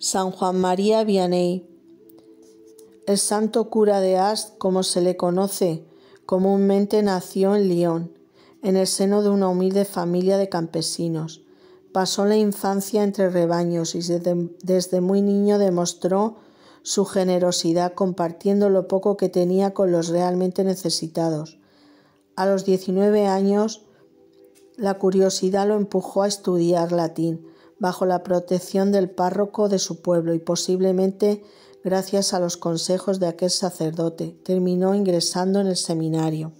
San Juan María Vianney. El santo cura de As, como se le conoce, comúnmente nació en Lyon, en el seno de una humilde familia de campesinos. Pasó la infancia entre rebaños y desde, desde muy niño demostró su generosidad compartiendo lo poco que tenía con los realmente necesitados. A los 19 años, la curiosidad lo empujó a estudiar latín, bajo la protección del párroco de su pueblo y posiblemente gracias a los consejos de aquel sacerdote, terminó ingresando en el seminario.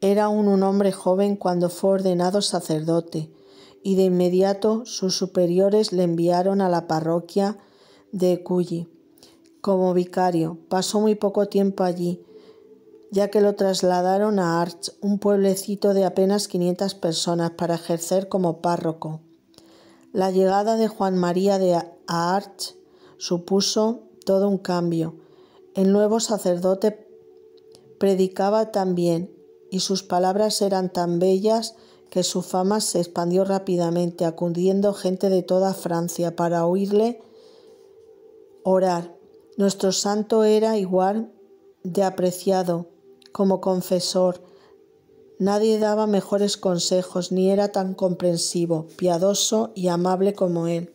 Era aún un hombre joven cuando fue ordenado sacerdote y de inmediato sus superiores le enviaron a la parroquia de Cuyi como vicario. Pasó muy poco tiempo allí, ya que lo trasladaron a Arch, un pueblecito de apenas 500 personas, para ejercer como párroco. La llegada de Juan María de Arch supuso todo un cambio. El nuevo sacerdote predicaba tan bien y sus palabras eran tan bellas que su fama se expandió rápidamente, acudiendo gente de toda Francia para oírle orar. Nuestro santo era igual de apreciado como confesor Nadie daba mejores consejos, ni era tan comprensivo, piadoso y amable como él.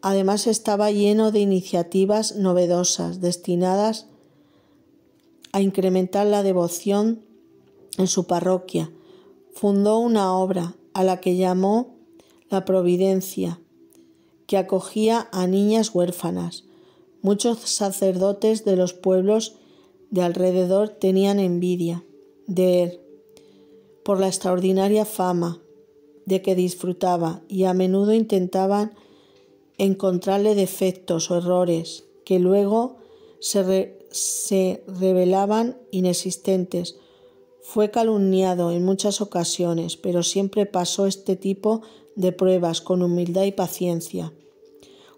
Además estaba lleno de iniciativas novedosas destinadas a incrementar la devoción en su parroquia. Fundó una obra a la que llamó La Providencia, que acogía a niñas huérfanas. Muchos sacerdotes de los pueblos de alrededor tenían envidia de él por la extraordinaria fama de que disfrutaba y a menudo intentaban encontrarle defectos o errores que luego se, revelaban inexistentes. Fue calumniado en muchas ocasiones, pero siempre pasó este tipo de pruebas con humildad y paciencia.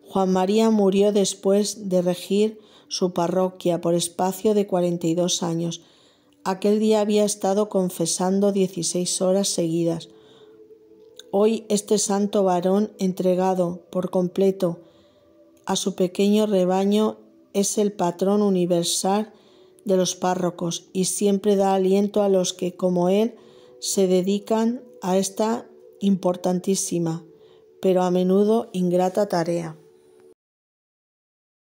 Juan María murió después de regir su parroquia por espacio de 42 años Aquel día había estado confesando 16 horas seguidas. Hoy este santo varón entregado por completo a su pequeño rebaño es el patrón universal de los párrocos y siempre da aliento a los que, como él, se dedican a esta importantísima, pero a menudo ingrata tarea.